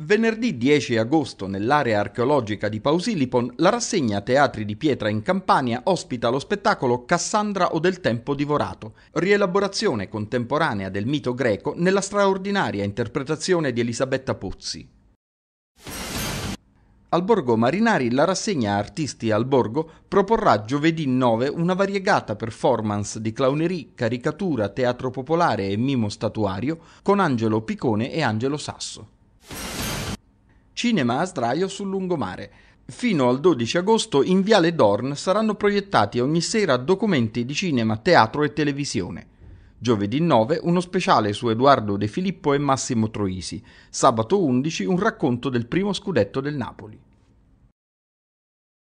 Venerdì 10 agosto nell'area archeologica di Pausilipon la rassegna Teatri di Pietra in Campania ospita lo spettacolo Cassandra o del tempo divorato, rielaborazione contemporanea del mito greco nella straordinaria interpretazione di Elisabetta Pozzi. Al Borgo Marinari la rassegna Artisti al Borgo proporrà giovedì 9 una variegata performance di clownerie, caricatura, teatro popolare e mimo statuario con Angelo Picone e Angelo Sasso. Cinema a sdraio sul lungomare. Fino al 12 agosto in Viale Dorn saranno proiettati ogni sera documenti di cinema, teatro e televisione. Giovedì 9 uno speciale su Edoardo De Filippo e Massimo Troisi. Sabato 11 un racconto del primo scudetto del Napoli.